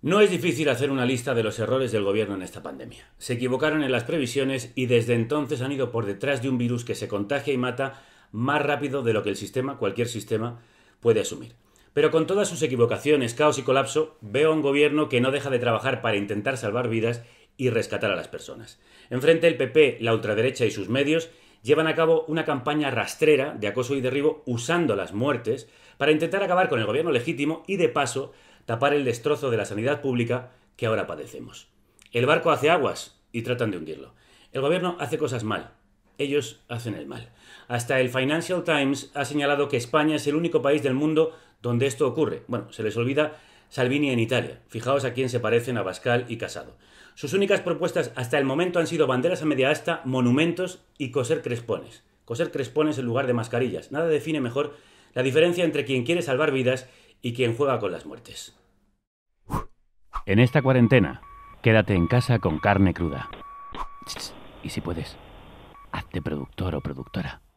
No es difícil hacer una lista de los errores del gobierno en esta pandemia. Se equivocaron en las previsiones y desde entonces han ido por detrás de un virus que se contagia y mata más rápido de lo que el sistema, cualquier sistema, puede asumir. Pero con todas sus equivocaciones, caos y colapso, veo a un gobierno que no deja de trabajar para intentar salvar vidas y rescatar a las personas. Enfrente el PP, la ultraderecha y sus medios llevan a cabo una campaña rastrera de acoso y derribo usando las muertes para intentar acabar con el gobierno legítimo y de paso tapar el destrozo de la sanidad pública que ahora padecemos. El barco hace aguas y tratan de hundirlo. El gobierno hace cosas mal. Ellos hacen el mal. Hasta el Financial Times ha señalado que España es el único país del mundo donde esto ocurre. Bueno, se les olvida Salvini en Italia. Fijaos a quién se parecen a Bascal y Casado. Sus únicas propuestas hasta el momento han sido banderas a media asta, monumentos y coser crespones. Coser crespones en lugar de mascarillas. Nada define mejor la diferencia entre quien quiere salvar vidas y quien juega con las muertes. En esta cuarentena, quédate en casa con carne cruda. Y si puedes, hazte productor o productora.